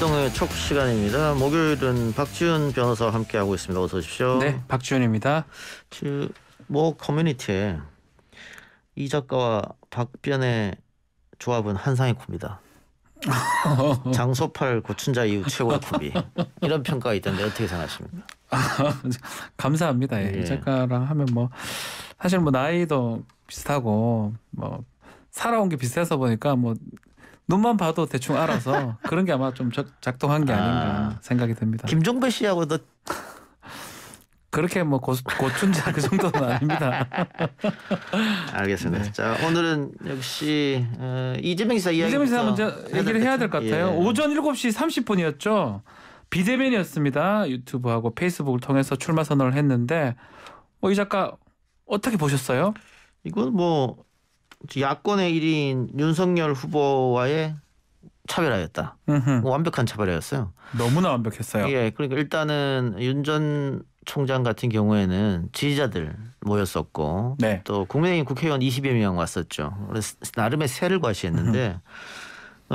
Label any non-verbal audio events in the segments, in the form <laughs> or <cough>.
이동의 첫 시간입니다. 목요일은 박지훈 변호사와 함께하고 있습니다. 어서 오십시오. 네, 박지훈입니다. 뭐 커뮤니티에 이 작가와 박변의 조합은 한상의 콤비다. <laughs> 장소팔 고춘자 이후 최고의 콤비. 이런 평가가 있던데 어떻게 생각하십니까? <laughs> 감사합니다. 예. 이 예. 작가랑 하면 뭐 사실 뭐 나이도 비슷하고 뭐 살아온 게 비슷해서 보니까 뭐 눈만 봐도 대충 알아서 그런 게 아마 좀 작동한 게 아. 아닌가 아, 생각이 듭니다. 김종배 씨하고도 그렇게 뭐 고, 고춘자 그 정도는 아닙니다. <laughs> 알겠습니다. 네. 자 오늘은 역시 어, 이재명 기사 이야기 이재명 기사 먼저 얘기를 해야 될 것 같아요. 예. 오전 7시 30분이었죠. 비대면이었습니다. 유튜브하고 페이스북을 통해서 출마 선언을 했는데 어, 이 작가 어떻게 보셨어요? 이건 뭐 야권의 일인 윤석열 후보와의 차별화였다. 뭐 완벽한 차별화였어요. 너무나 완벽했어요. 예, 그러니까 일단은 윤 전 총장 같은 경우에는 지지자들 모였었고 네. 또 국민의힘 국회의원 20여 명 왔었죠. 그래서 나름의 세를 과시했는데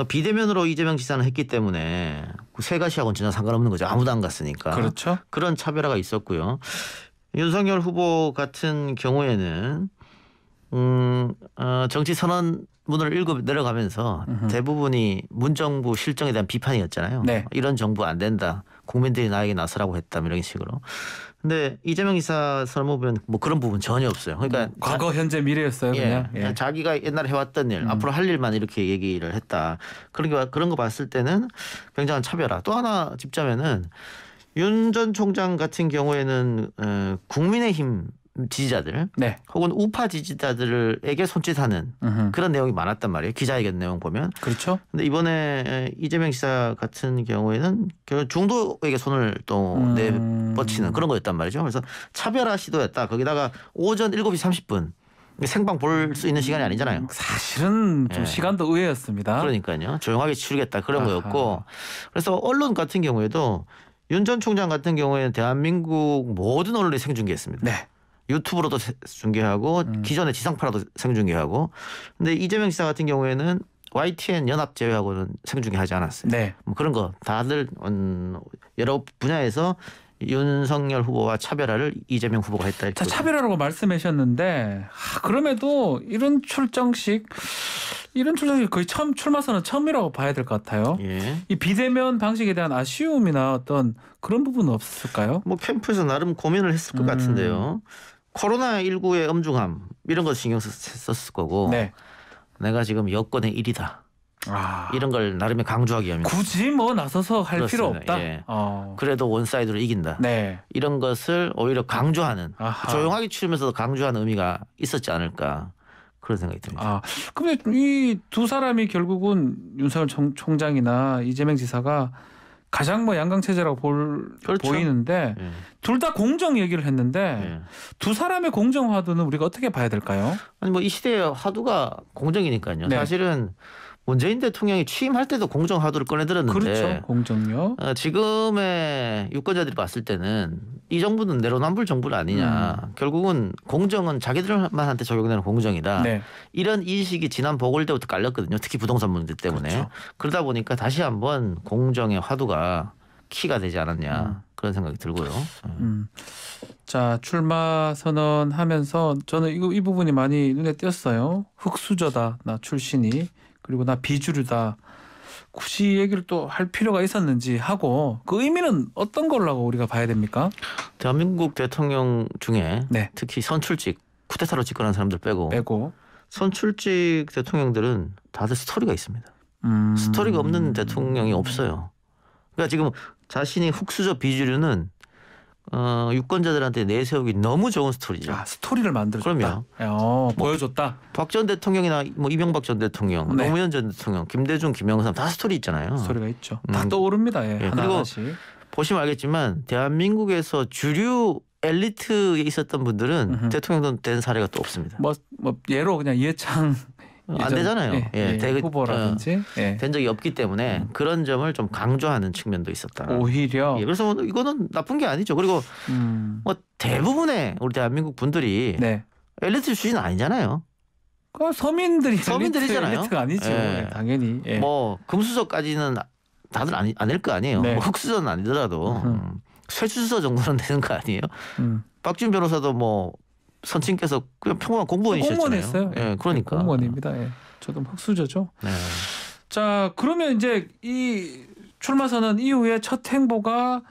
비대면으로 이재명 지사는 했기 때문에 그 세 가지하고는 전혀 상관없는 거죠. 아무도 안 갔으니까. 그렇죠. 그런 차별화가 있었고요. 윤석열 후보 같은 경우에는 음, 어, 정치 선언문을 읽고 내려가면서 으흠. 대부분이 문정부 실정에 대한 비판이었잖아요. 네. 이런 정부 안 된다. 국민들이 나에게 나서라고 했다. 이런 식으로. 근데 이재명 이사 선언문 보면 뭐 그런 부분 전혀 없어요. 그러니까 음, 과거, 자, 현재, 미래였어요. 예, 그냥. 예. 그러니까 자기가 옛날에 해왔던 일, 음. 앞으로 할 일만 이렇게 얘기를 했다. 그런 게 그런 거 봤을 때는 굉장한 차별화. 또 하나 집자면은윤 전 총장 같은 경우에는 어, 국민의힘 지지자들 네. 혹은 우파 지지자들에게 손짓하는 으흠. 그런 내용이 많았단 말이에요. 기자회견 내용 보면. 그렇죠. 근데 이번에 이재명 지사 같은 경우에는 중도에게 손을 또 음. 내뻗치는 그런 거였단 말이죠. 그래서 차별화 시도였다. 거기다가 오전 7시 30분 생방 볼 수 있는 시간이 아니잖아요. 음, 사실은 좀 예. 시간도 의외였습니다. 그러니까요. 조용하게 치르겠다 그런 아하. 거였고 그래서 언론 같은 경우에도 윤 전 총장 같은 경우에는 대한민국 모든 언론이 생중계했습니다. 네. 유튜브로도 중계하고 음. 기존의 지상파라도 생중계하고 근데 이재명 지사 같은 경우에는 YTN 연합 제외하고는 생중계하지 않았어요. 네. 뭐 그런 거 다들 음, 여러 분야에서 윤석열 후보와 차별화를 이재명 후보가 했다. 자, 차별화라고 말씀하셨는데 아, 그럼에도 이런 출정식 이런 출정식 거의 처음 출마선은 처음이라고 봐야 될 것 같아요. 예. 이 비대면 방식에 대한 아쉬움이나 어떤 그런 부분은 없었을까요? 뭐 캠프에서 나름 고민을 했을 것 음. 같은데요. 코로나 19의 엄중함 이런 걸 신경 썼, 을 거고 네. 내가 지금 여권의 일이다. 아. 이런 걸 나름의 강조하기 위함. 굳이 뭐 나서서 할 그렇습니다. 필요 없다. 예. 어. 그래도 원사이드로 이긴다. 네. 이런 것을 오히려 강조하는 아하. 조용하게 치르면서도 강조하는 의미가 있었지 않을까 그런 생각이 듭니다. 아, 근데 이 두 사람이 결국은 윤석열 총장이나 이재명 지사가 가장 뭐 양강 체제라고 볼, 그렇죠. 보이는데 예. 둘다 공정 얘기를 했는데 예. 두 사람의 공정 화두는 우리가 어떻게 봐야 될까요? 아니 뭐 이 시대의 화두가 공정이니까요. 네. 사실은 문재인 대통령이 취임할 때도 공정 화두를 꺼내들었는데 그렇죠. 공정요. 어, 지금의 유권자들이 봤을 때는 이 정부는 내로남불 정부는 아니냐. 음. 결국은 공정은 자기들만한테 적용되는 공정이다. 네. 이런 인식이 지난 보궐때부터 깔렸거든요. 특히 부동산 문제 때문에. 그렇죠. 그러다 보니까 다시 한번 공정의 화두가 키가 되지 않았냐 음. 그런 생각이 들고요. 음. 음. 자 출마 선언하면서 저는 이, 이 부분이 많이 눈에 띄었어요. 흑수저다 나 출신이 그리고 나 비주류다. 굳이 얘기를 또 할 필요가 있었는지 하고 그 의미는 어떤 걸라고 우리가 봐야 됩니까? 대한민국 대통령 중에 네. 특히 선출직 쿠데타로 집권한 사람들 빼고, 빼고 선출직 대통령들은 다들 스토리가 있습니다. 음... 스토리가 없는 대통령이 없어요. 그러니까 지금 자신이 흑수저 비주류는 어, 유권자들한테 내세우기 너무 좋은 스토리죠. 아, 스토리를 만들어줬다. 그럼요. 어, 뭐 보여줬다. 박 전 대통령이나 뭐 이명박 전 대통령, 네. 노무현 전 대통령, 김대중, 김영삼 다 스토리 있잖아요. 스토리가 있죠. 음. 다 떠오릅니다. 예, 예. 그리고 보시면 알겠지만 대한민국에서 주류 엘리트에 있었던 분들은 대통령 된 사례가 또 없습니다. 뭐, 뭐 예로 그냥 이해창 안 되잖아요. 예, 예, 대, 예, 어, 후보라든지 어, 된 적이 없기 때문에 음. 그런 점을 좀 강조하는 측면도 있었다. 오히려. 예, 그래서 뭐 이거는 나쁜 게 아니죠. 그리고 음. 뭐 대부분의 우리 대한민국 분들이 네. 엘리트 출신 아니잖아요. 그 서민들이 서민들이잖아요. 엘리트 아니죠. 뭐. 예. 당연히. 예. 뭐 금수저까지는 다들 아니, 아닐 거 아니에요. 네. 뭐 흑수저는 아니더라도 음. 음. 쇠수저 정도는 <laughs> 되는 거 아니에요. 음. 박준 변호사도 뭐 선친께서 그냥 평범한 공무원이셨잖아요. 공무원했어요. 예, 네, 그러니까 공무원입니다. 예. 저도 흑수저죠. 네. 자, 그러면 이제 이 출마 선언 이후에 첫 행보가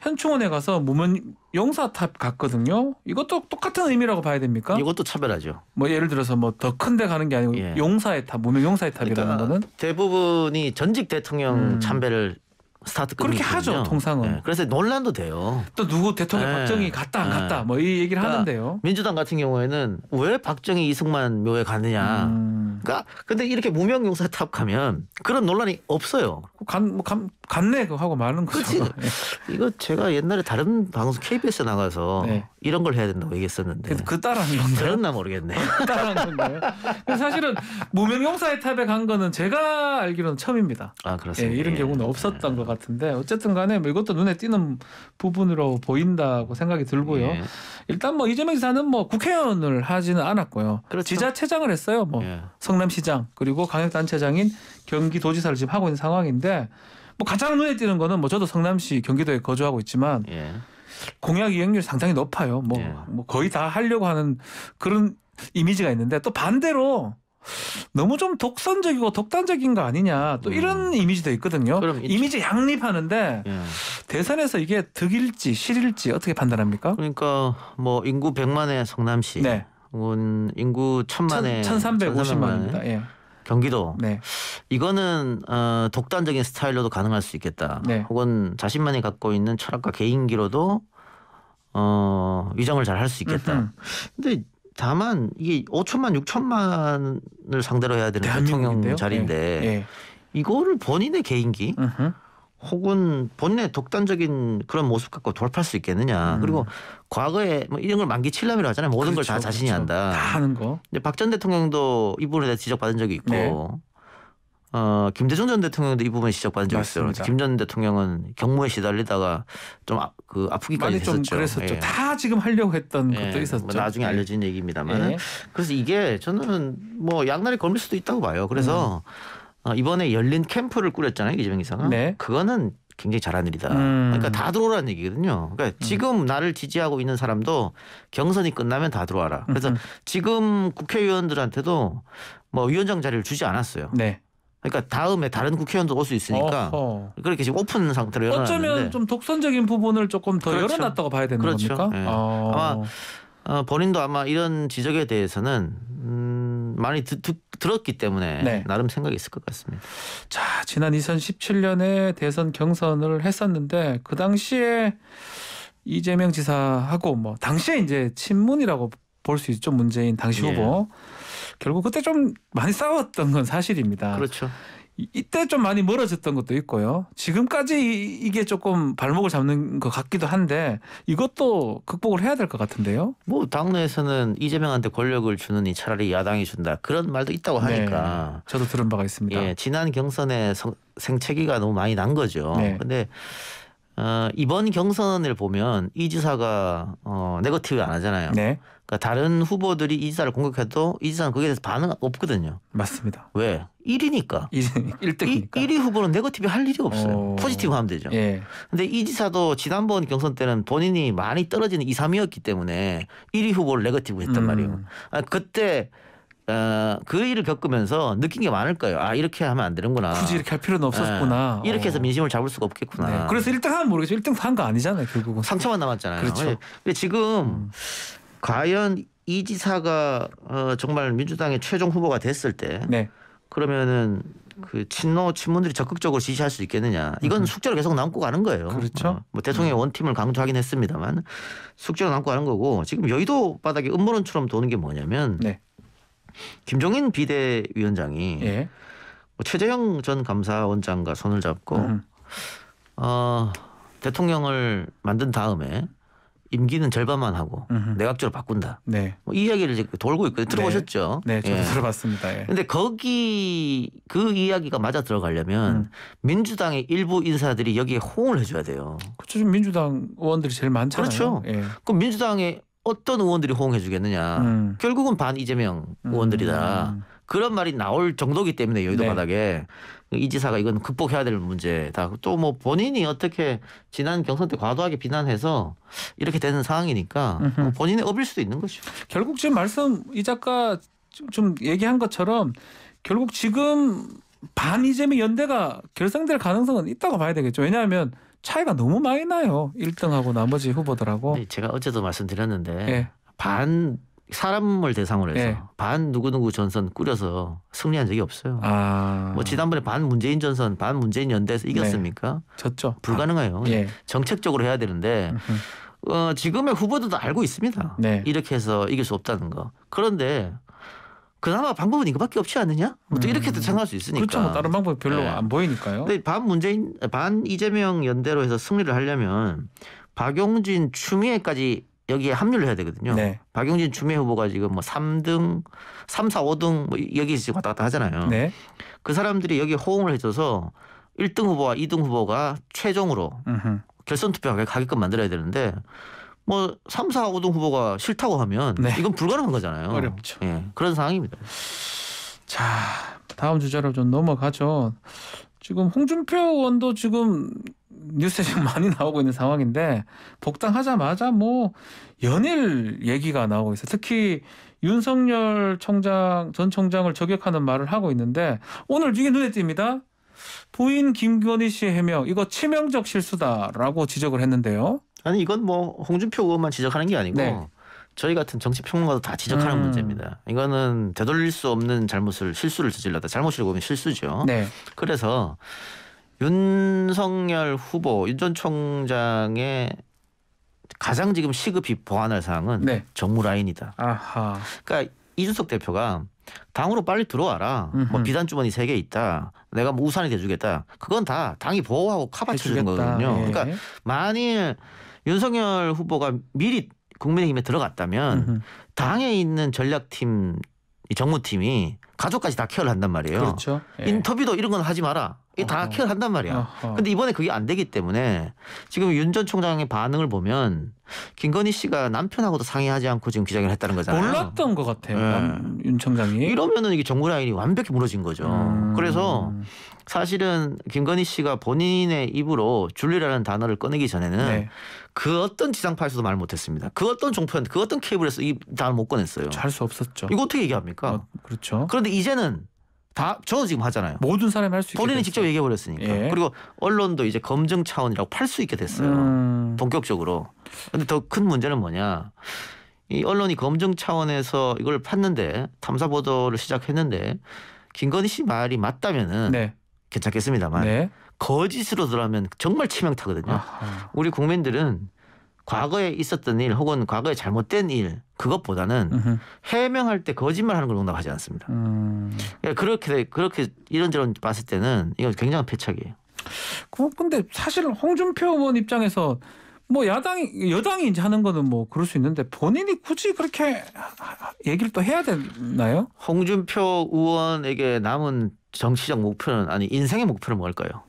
현충원에 가서 무문 용사탑 갔거든요. 이것도 똑같은 의미라고 봐야 됩니까? 이것도 차별하죠. 뭐 예를 들어서 뭐 더 큰 데 가는 게 아니고 예. 용사의 탑, 무명 용사의 탑이라는 그러니까 거는 대부분이 전직 대통령 음. 참배를 스타트 그렇게 하죠 통상은. 네. 그래서 논란도 돼요. 또 누구 대통령 네. 박정희 갔다 안 네. 갔다 뭐 이 얘기를 그러니까 하는데요. 민주당 같은 경우에는 왜 박정희 이승만 묘에 가느냐 음. 그러니까 근데 이렇게 무명용사 탑하면 그런 논란이 없어요. 간, 뭐 간, 갔네 그거 하고 말은 거죠. <laughs> 네. 이거 제가 옛날에 다른 방송 KBS에 나가서 네. 이런 걸 해야 된다고 얘기했었는데 그 따라한 건가요? 그랬나 모르겠네. 그 <laughs> 따라한 건 사실은 무명용사의 탑에 간 거는 제가 알기로는 처음입니다. 아 그렇습니다. 예, 이런 경우는 예. 없었던 것 같아요. 같은데 어쨌든 간에 뭐 이것도 눈에 띄는 부분으로 보인다고 생각이 들고요. 예. 일단 뭐 이재명 지사는 뭐 국회의원을 하지는 않았고요. 그렇죠. 지자체장을 했어요. 뭐 예. 성남시장 그리고 광역단체장인 경기도지사를 지금 하고 있는 상황인데 뭐 가장 눈에 띄는 거는 뭐 저도 성남시 경기도에 거주하고 있지만 예. 공약 이행률 상당히 높아요. 뭐, 예. 뭐 거의 다 하려고 하는 그런 이미지가 있는데 또 반대로 너무 좀 독선적이고 독단적인 거 아니냐 또 음. 이런 음. 이미지도 있거든요. 이미지 양립하는데 예. 대선에서 이게 득일지 실일지 어떻게 판단합니까? 그러니까 뭐 인구 100만의 성남시, 네. 인구 1000만의 1350만입니다. 예. 경기도 네. 이거는 어, 독단적인 스타일로도 가능할 수 있겠다. 네. 혹은 자신만이 갖고 있는 철학과 개인기로도 어, 위장을 잘 할 수 있겠다. 음흠. 근데 다만 이게 5천만 6천만을 상대로 해야 되는 대통령 네. 자리인데 네. 예. 이거를 본인의 개인기 으흠. 혹은 본인의 독단적인 그런 모습 갖고 돌파할 수 있겠느냐. 음. 그리고 과거에 뭐 이런 걸 만기칠남이라 하잖아요. 모든 그렇죠, 걸다 자신이 그렇죠. 한다. 다 하는 거. 근데 박 전 대통령도 이 부분에 대해 지적받은 적이 있고 네. 어, 김대중 전 대통령도 이 부분 에 지적받은 적이 있어요. 김 전 대통령은 경무에 시달리다가 좀 아, 그 아프기까지 했었죠. 그랬었죠. 예. 다 지금 하려고 했던 예. 것도 있었죠. 뭐 나중에 예. 알려진 얘기입니다만 예. 그래서 이게 저는 뭐 양날이 걸릴 수도 있다고 봐요. 그래서 음. 어, 이번에 열린 캠프를 꾸렸잖아요. 이재명 기사가 네. 그거는 굉장히 잘한 일이다. 음. 그러니까 다 들어오라는 얘기거든요. 그러니까 음. 지금 나를 지지하고 있는 사람도 경선이 끝나면 다 들어와라. 그래서 지금 국회의원들한테도 뭐 위원장 자리를 주지 않았어요. 네. 그러니까 다음에 다른 국회의원도 올 수 있으니까 어허. 그렇게 지금 오픈 상태로 열어놨는데 어쩌면 좀 독선적인 부분을 조금 더 그렇죠. 열어놨다고 봐야 되는 그렇죠. 겁니까? 네. 어. 아마 어, 본인도 아마 이런 지적에 대해서는 음, 많이 듣, 드, 들었기 때문에 네. 나름 생각이 있을 것 같습니다. 자 지난 2017년에 대선 경선을 했었는데 그 당시에 이재명 지사하고 뭐 당시에 이제 친문이라고 볼 수 있죠 문재인 당시 예. 후보. 결국 그때 좀 많이 싸웠던 건 사실입니다. 그렇죠. 이때 좀 많이 멀어졌던 것도 있고요. 지금까지 이게 조금 발목을 잡는 것 같기도 한데 이것도 극복을 해야 될 것 같은데요. 뭐 당내에서는 이재명한테 권력을 주느니 차라리 야당이 준다 그런 말도 있다고 네. 하니까. 네, 저도 들은 바가 있습니다. 예, 지난 경선에 생채기가 너무 많이 난 거죠. 네. 근데 어, 이번 경선을 보면 이 지사가 어, 네거티브 안 하잖아요. 네. 그러니까 다른 후보들이 이지사를 공격해도 이지사는 거기에 대해서 반응 없거든요. 맞습니다. 왜? 1위니까. 1등이니까. 1위 후보는 네거티브 할 일이 없어요. 오. 포지티브 하면 되죠. 예. 근데 이지사도 지난번 경선 때는 본인이 많이 떨어지는 2, 3위였기 때문에 1위 후보를 네거티브 했단 음. 말이에요. 아, 그때 어, 그 일을 겪으면서 느낀 게 많을 거예요. 아 이렇게 하면 안 되는구나. 굳이 이렇게 할 필요는 없었구나. 네. 이렇게 해서 어. 민심을 잡을 수가 없겠구나. 네. 그래서 1등 하면 모르겠죠. 1등 한거 아니잖아요. 결국은 상처만 남았잖아요. 그렇죠. 예. 근데 지금 음. 과연 이 지사가 어, 정말 민주당의 최종 후보가 됐을 때 네. 그러면은 그 친노 친문들이 적극적으로 지지할 수 있겠느냐 이건 음. 숙제로 계속 남고 가는 거예요. 그렇죠. 어, 뭐 대통령의 음. 원팀을 강조하긴 했습니다만 숙제로 남고 가는 거고 지금 여의도 바닥에 음모론처럼 도는 게 뭐냐면 네. 김종인 비대위원장이 예. 뭐 최재형 전 감사원장과 손을 잡고 음. 어, 대통령을 만든 다음에 임기는 절반만 하고 음흠. 내각제로 바꾼다. 네. 뭐 이 이야기를 이제 돌고 있거든요. 들어보셨죠? 네, 네 저도 예. 들어봤습니다. 예. 근데 거기 그 이야기가 맞아 들어가려면 음. 민주당의 일부 인사들이 여기에 호응을 해줘야 돼요. 그렇죠. 지금 민주당 의원들이 제일 많잖아요. 그렇죠. 예. 그럼 민주당의 어떤 의원들이 호응해 주겠느냐. 음. 결국은 반 이재명 음. 의원들이다. 음. 그런 말이 나올 정도기 때문에 여의도 네. 바닥에 이 지사가 이건 극복해야 될 문제다. 또 뭐 본인이 어떻게 지난 경선 때 과도하게 비난해서 이렇게 되는 상황이니까 뭐 본인의 업일 수도 있는 것이죠. 결국 지금 말씀 이 작가 좀 얘기한 것처럼 결국 지금 반이재명 연대가 결성될 가능성은 있다고 봐야 되겠죠. 왜냐하면 차이가 너무 많이 나요. 1등하고 나머지 후보들하고. 네, 제가 어제도 말씀드렸는데 네. 반 사람을 대상으로 해서 네. 반 누구누구 전선 꾸려서 승리한 적이 없어요. 아... 뭐 지난번에 반 문재인 전선, 반 문재인 연대에서 네. 이겼습니까? 네. 졌죠. 불가능해요. 아, 예. 정책적으로 해야 되는데 어, 지금의 후보들도 알고 있습니다. 네. 이렇게 해서 이길 수 없다는 거. 그런데 그나마 방법은 이거밖에 없지 않느냐? 뭐 또 이렇게도 음. 생각할 수 있으니까. 그렇죠. 뭐 다른 방법이 별로 네. 안 보이니까요. 근데 반 문재인, 반 이재명 연대로 해서 승리를 하려면 박용진, 추미애까지 여기에 합류를 해야 되거든요. 네. 박용진 추미애 후보가 지금 뭐 3등, 3, 4, 5등 뭐 여기 지금 왔다 갔다 하잖아요. 네. 그 사람들이 여기 호응을 해줘서 1등 후보와 2등 후보가 최종으로 음흠. 결선 투표하게 가게끔 만들어야 되는데 뭐 3, 4, 5등 후보가 싫다고 하면 네. 이건 불가능한 거잖아요. 어렵죠. 예, 그런 상황입니다. 자, 다음 주제로 좀 넘어가죠. 지금 홍준표 의원도 지금 뉴스에 지금 <laughs> 많이 나오고 있는 상황인데 복당하자마자 뭐 연일 얘기가 나오고 있어요. 특히 윤석열 총장전총장을 저격하는 말을 하고 있는데 오늘 이게 눈에 띕니다. 부인 김건희 씨의 해명 이거 치명적 실수다라고 지적을 했는데요. 아니 이건 뭐 홍준표 의원만 지적하는 게 아니고 네. 저희 같은 정치 평론가도 다 지적하는 음. 문제입니다. 이거는 되돌릴 수 없는 잘못을 실수를 저질렀다. 잘못이라고 하면 실수죠. 네. 그래서 윤석열 후보 윤 전 총장의 가장 지금 시급히 보완할 사항은 네. 정무 라인이다. 아하. 그러니까 이준석 대표가 당으로 빨리 들어와라. 뭐 음흠. 뭐 비단 주머니 세 개 있다. 내가 뭐 우산이 돼주겠다. 그건 다 당이 보호하고 커버 쳐주는 거거든요. 그러니까 예. 그러니까 만일 윤석열 후보가 미리 국민의힘에 들어갔다면 음흠. 당에 있는 전략팀 이 정무팀이 가족까지 다 케어를 한단 말이에요. 그렇죠. 예. 인터뷰도 이런 건 하지 마라. 이다 게 케어 를 한단 말이야. 근데 이번에 그게 안 되기 때문에 지금 윤 전 총장의 반응을 보면 김건희 씨가 남편하고도 상의하지 않고 지금 기자회견을 했다는 거잖아요. 몰랐던 것 같아요. 네. 윤 총장이. 이러면은 이게 정부 라인이 완벽히 무너진 거죠. 음. 그래서 사실은 김건희 씨가 본인의 입으로 줄리라는 단어를 꺼내기 전에는 네. 그 어떤 지상파에서도 말 못했습니다. 그 어떤 종편, 그 어떤 케이블에서 이 단어 못 꺼냈어요. 잘 수 없었죠. 이거 어떻게 얘기합니까? 어, 그렇죠. 그런데 이제는 다 저는 지금 하잖아요. 모든 사람이 할 수 있게 본인이 직접 얘기해 버렸으니까. 예. 그리고 언론도 이제 검증 차원이라고 팔 수 있게 됐어요. 음. 본격적으로. 근데 더 큰 문제는 뭐냐? 이 언론이 검증 차원에서 이걸 팠는데 탐사 보도를 시작했는데 김건희 씨 말이 맞다면은 네. 괜찮겠습니다만 네. 거짓으로 들어가면 정말 치명타거든요. 아하. 우리 국민들은 과거에 있었던 일 혹은 과거에 잘못된 일 그것보다는 으흠. 해명할 때 거짓말하는 걸 용납하지 않습니다. 음. 그러니까 그렇게 그렇게 이런저런 봤을 때는 이건 굉장히 패착이에요. 그 근데 사실 홍준표 의원 입장에서 뭐 야당이 여당이 이제 하는 거는 뭐 그럴 수 있는데 본인이 굳이 그렇게 얘기를 또 해야 되나요? 홍준표 의원에게 남은 정치적 목표는 아니 인생의 목표는 뭘까요?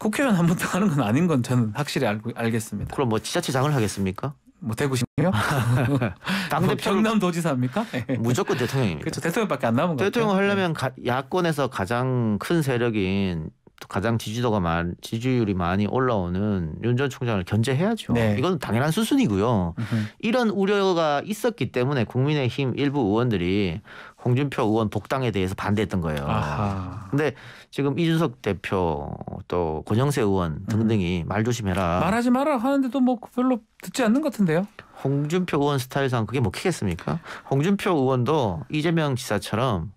국회의원 한 번도 하는 건 아닌 건 저는 확실히 알고 알겠습니다. 그럼 뭐 지자체장을 하겠습니까? 뭐 대구시요? <laughs> 당대표 경남도지사입니까? <laughs> 무조건 대통령입니다. 그렇죠. 대통령밖에 안 남은 거죠. 대통령 하려면 가, 야권에서 가장 큰 세력인 가장 지지도가 많, 지지율이 많이 올라오는 윤 전 총장을 견제해야죠. 네. 이건 당연한 수순이고요. 으흠. 이런 우려가 있었기 때문에 국민의힘 일부 의원들이 홍준표 의원 복당에 대해서 반대했던 거예요. 아하. 근데 지금 이준석 대표 또 권영세 의원 음. 등등이 음. 말 조심해라. 말하지 마라 하는데도 뭐 별로 듣지 않는 것 같은데요. 홍준표 의원 스타일상 그게 뭐키겠습니까 홍준표 의원도 이재명 지사처럼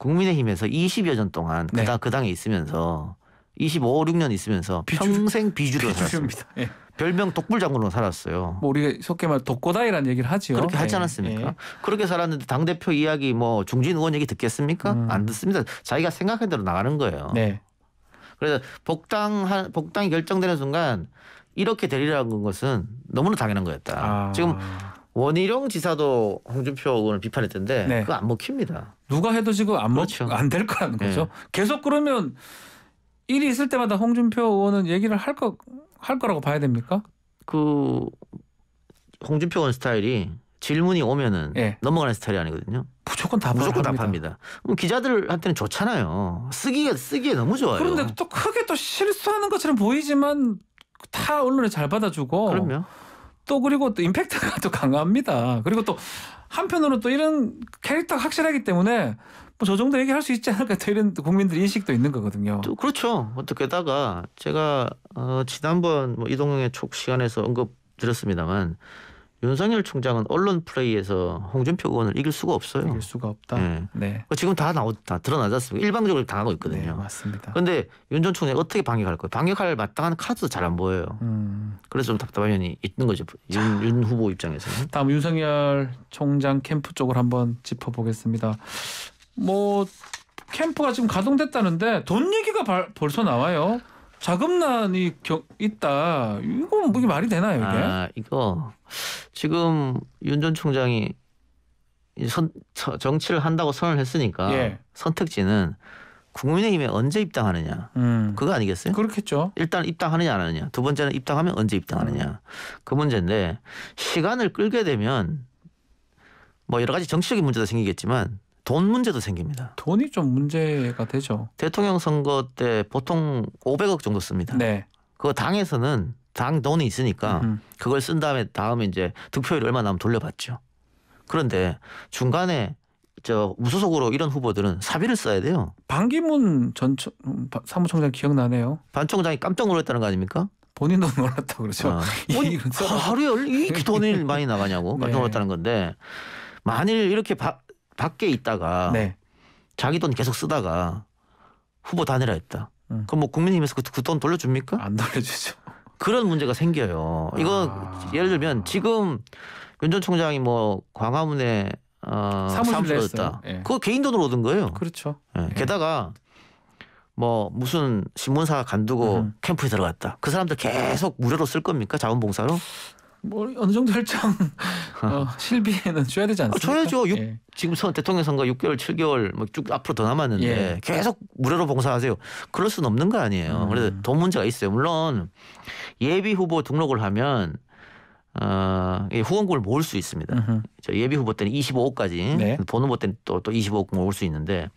국민의힘에서 20여 년 동안 네. 그당 그 당에 있으면서 25, 6년 있으면서 비주, 평생 비주로 류 살았습니다. 예. 별명 독불장군으로 살았어요. 뭐 우리가 속게 말 독고다이라는 얘기를 하지요. 그렇게 하지 예. 않았습니까? 예. 그렇게 살았는데 당 대표 이야기 뭐 중진 의원 얘기 듣겠습니까? 음. 안 듣습니다. 자기가 생각한 대로 나가는 거예요. 네. 그래서 복당 복당이 결정되는 순간 이렇게 되리라는 것은 너무나 당연한 거였다. 아. 지금 원희룡 지사도 홍준표 의원을 비판했던데 네. 그거 안 먹힙니다. 누가 해도 지금 안 먹, 그렇죠. 안될 거라는 네. 거죠. 네. 계속 그러면 일이 있을 때마다 홍준표 의원은 얘기를 할 거 할 거라고 봐야 됩니까? 그 홍준표 의원 스타일이 질문이 오면은 네. 넘어가는 스타일이 아니거든요. 무조건 답 무조건 합니다. 답합니다. 그럼 기자들한테는 좋잖아요. 쓰기에 쓰기에 너무 좋아요. 그런데 또 크게 또 실수하는 것처럼 보이지만 다 언론에 잘 받아주고. 그럼요. 또 그리고 또 임팩트가 또 강합니다. 그리고 또 한편으로 또 이런 캐릭터가 확실하기 때문에 뭐 저 정도 얘기할 수 있지 않을까 또 이런 국민들 인식도 있는 거거든요. 또 그렇죠. 어떻 게다가 제가 어 지난번 뭐 이동영의 촉 시간에서 언급 드렸습니다만 윤석열 총장은 언론 플레이에서 홍준표 의원을 이길 수가 없어요. 이길 수가 없다. 네. 네. 지금 다 나오 다 드러나지 습니까 일방적으로 당하고 있거든요. 네, 맞습니다. 그런데 윤 전총장 어떻게 방역할 거예요? 방역할 마땅한 카드도 잘 안 보여요. 음. 그래서 좀 답답한 면이 있는 거죠. 윤, 윤 후보 입장에서는. 다음 윤석열 총장 캠프 쪽을 한번 짚어보겠습니다. 뭐 캠프가 지금 가동됐다는데 돈 얘기가 벌써 나와요. 자금난이 겨, 있다. 이건 뭐 이게 말이 되나요, 이게? 아, 이거 지금 윤 전 총장이 선, 정치를 한다고 선언을 했으니까 예. 선택지는 국민의힘에 언제 입당하느냐 음. 그거 아니겠어요? 그렇겠죠. 일단 입당하느냐 안 하느냐 두 번째는 입당하면 언제 입당하느냐 음. 그 문제인데 시간을 끌게 되면 뭐 여러 가지 정치적인 문제도 생기겠지만 돈 문제도 생깁니다. 돈이 좀 문제가 되죠. 대통령 선거 때 보통 500억 정도 씁니다. 네. 그거 당에서는 당 돈이 있으니까 음흠. 그걸 쓴 다음에 다음에 이제 득표율 얼마 나면 돌려받죠. 그런데 중간에 저 무소속으로 이런 후보들은 사비를 써야 돼요. 반기문 전 음, 사무총장 기억나네요. 반 총장이 깜짝 놀랐다는 거 아닙니까? 본인도 놀랐다 그러죠. 어. 하루에 이렇게 돈이 많이 나가냐고 <laughs> 네. 깜짝 놀랐다는 건데 만일 이렇게 바, 밖에 있다가 네. 자기 돈 계속 쓰다가 후보 다 내라 했다. 음. 그럼 뭐 국민의힘에서 그돈 그 돌려줍니까? 안 돌려주죠. 그런 문제가 생겨요. 이거 아... 예를 들면 지금 윤 전 총장이 뭐 광화문에 어, 사무실을 했다. 예. 그거 개인 돈으로 얻은 거예요. 그렇죠. 예. 예. 게다가 뭐 무슨 신문사 간두고 음. 캠프에 들어갔다. 그 사람들 계속 무료로 쓸 겁니까? 자원봉사로? 뭐 어느 정도 혈장 <laughs> 어, 실비에는 줘야 되지 않습니까? 아, 줘야죠. 6, 예. 지금 대통령 선거 6개월, 7개월 뭐 쭉 앞으로 더 남았는데 예. 계속 무료로 봉사하세요. 그럴 수는 없는 거 아니에요. 음. 그래도돈 문제가 있어요. 물론 예비 후보 등록을 하면 어, 예, 후원금을 모을 수 있습니다. 저 예비 후보 때는 25억까지, 네. 본 후보 때는 또, 또 25억 모을 수 있는데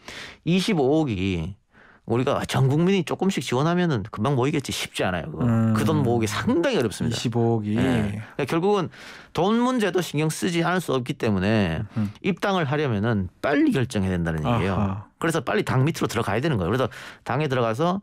25억이 우리가 전 국민이 조금씩 지원하면은 금방 모이겠지 쉽지 않아요. 음. 그돈 모으기 상당히 어렵습니다. 25억이 네. 예. 그러니까 결국은 돈 문제도 신경 쓰지 않을 수 없기 때문에 음. 입당을 하려면은 빨리 결정해야 된다는 얘기예요. 아하. 그래서 빨리 당 밑으로 들어가야 되는 거예요. 그래서 당에 들어가서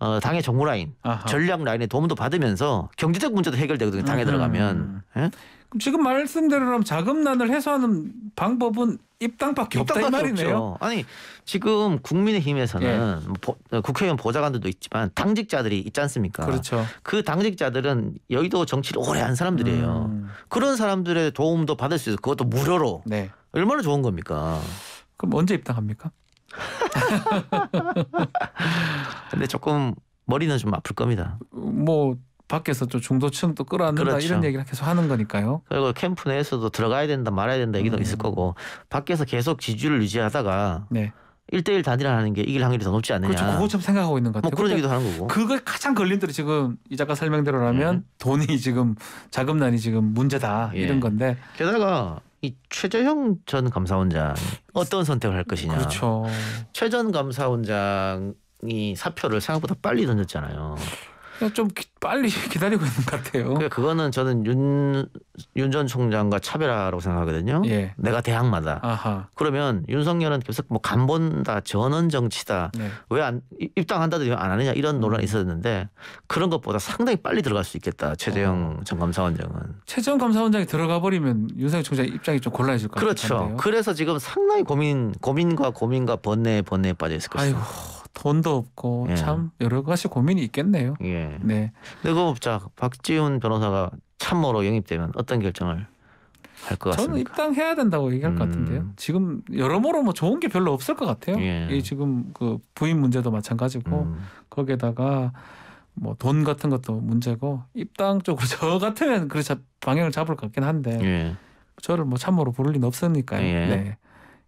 어, 당의 정무 라인, 아하. 전략 라인의 도움도 받으면서 경제적 문제도 해결되거든요. 당에 음. 들어가면. 네? 지금 말씀대로라면 자금난을 해소하는 방법은 입당밖에, 없다 입이 말이네요. 없죠. 아니 지금 국민의힘에서는 예. 뭐 보, 어, 국회의원 보좌관들도 있지만 당직자들이 있지 않습니까? 그렇죠. 그 당직자들은 여의도 정치를 오래 한 사람들이에요. 음. 그런 사람들의 도움도 받을 수 있어. 그것도 무료로. 네. 얼마나 좋은 겁니까? 그럼 언제 입당합니까? <laughs> 근데 조금 머리는 좀 아플 겁니다. 뭐 밖에서 또 중도층 도 끌어안는다 그렇죠. 이런 얘기를 계속 하는 거니까요. 그리고 캠프 내에서도 들어가야 된다 말아야 된다 얘기도 음. 있을 거고 밖에서 계속 지지율을 유지하다가 네. 1대1 단일화하는 게 이길 확률이 더 높지 않느냐. 그렇죠. 그거 좀 생각하고 있는 것 같아요. 뭐 그런 얘기도 하는 거고. 그걸 가장 걸림돌이 지금 이 작가 설명대로라면 음. 돈이 지금 자금난이 지금 문제다 예. 이런 건데. 게다가 이 최재형 전 감사원장 어떤 선택을 할 것이냐. 그렇죠. 최전 감사원장이 사표를 생각보다 빨리 던졌잖아요. 좀 기, 빨리 <laughs> 기다리고 있는 것 같아요. 그 그거는 저는 윤윤전 총장과 차별화라고 생각하거든요. 예. 내가 대학마다. 아하. 그러면 윤석열은 계속 뭐 간본다, 전원 정치다, 네. 왜안 입당한다든지 안 하느냐 이런 논란이 음. 있었는데 그런 것보다 상당히 빨리 들어갈 수 있겠다. 최재형 어. 전 감사원장은. 최재형 감사원장이 들어가 버리면 윤석열 총장 입장이 좀 곤란해질 것 같아요. 그렇죠. 같은데요? 그래서 지금 상당히 고민 고민과 고민과 번뇌 번뇌에 빠져 있을 것이다. 아이 돈도 없고 예. 참 여러 가지 고민이 있겠네요. 예. 네. 리고자 박지훈 변호사가 참모로 영입되면 어떤 결정을 할것까 저는 입당해야 된다고 얘기할 음. 것 같은데요. 음. 지금 여러모로 뭐 좋은 게 별로 없을 것 같아요. 예. 이 지금 그 부인 문제도 마찬가지고 음. 거기에다가 뭐 돈 같은 것도 문제고 입당 쪽으로 <laughs> 저 같으면 그렇 방향을 잡을 것 같긴 한데 예. 저를 뭐 참모로 부를 리는 없으니까요. 예. 네.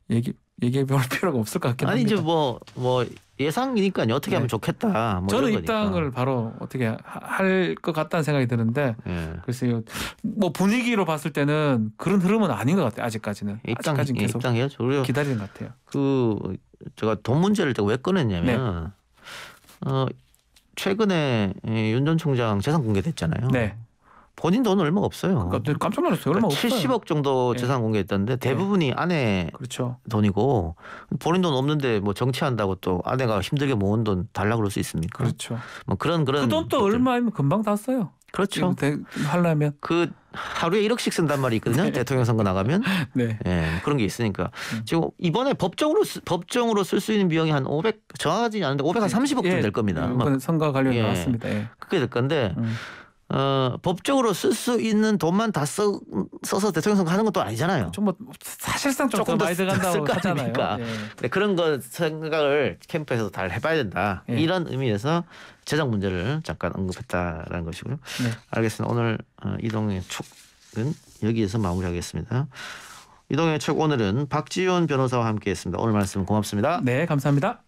얘기 얘기해 볼 <laughs> 필요가 없을 것 같긴 아니 합니다. 이제 뭐, 뭐뭐 예상이니까요. 어떻게 네. 하면 좋겠다. 뭐 저는 이런 입당을 바로 어떻게 할 것 같다는 생각이 드는데 예. 글쎄요. 뭐 분위기로 봤을 때는 그런 흐름은 아닌 것 같아요. 아직까지는. 입당 아직까지는 예, 계속 입당해야죠. 우 기다리는 것 같아요. 그 제가 돈 문제를 제가 왜 꺼냈냐면 네. 어 최근에 윤 전 총장 재산 공개됐잖아요. 네. 본인 돈은 얼마 없어요. 그러니까 네, 깜짝 놀랐어요. 얼마 그러니까 70억 없어요. 정도 예. 재산 공개했던데 예. 대부분이 아내 그렇죠. 돈이고 본인 돈 없는데 뭐 정치한다고 또 아내가 힘들게 모은 돈 달라 고 그럴 수 있습니까? 그렇죠. 뭐 그런 그런 그돈또 얼마면 금방 다 써요. 그렇죠. 하려면 그 하루에 1억씩 쓴단 말이 있거든요. 네. 대통령 선거 나가면. 네. 네. 그런 게 있으니까. 음. 지금 이번에 법정으로 쓰, 법정으로 쓸 수 있는 비용이 한 500 정확하지 는 않은데 530억 정도 될 겁니다. 이번 선거 관련 예. 나왔습니다. 예. 그게 될 건데 음. 어, 법적으로 쓸 수 있는 돈만 다 써, 서 대통령 선거 하는 것도 아니잖아요. 좀 뭐 사실상 좀 조금 더 많이 들어간다고 하잖아요. 예. 네, 그런 거 생각을 캠프에서 도잘 해봐야 된다. 예. 이런 의미에서 재정 문제를 잠깐 언급했다라는 것이고요. 네. 알겠습니다. 오늘 어, 이동의 축은 여기에서 마무리하겠습니다. 이동의 축 오늘은 박지원 변호사와 함께했습니다. 오늘 말씀 고맙습니다. 네, 감사합니다.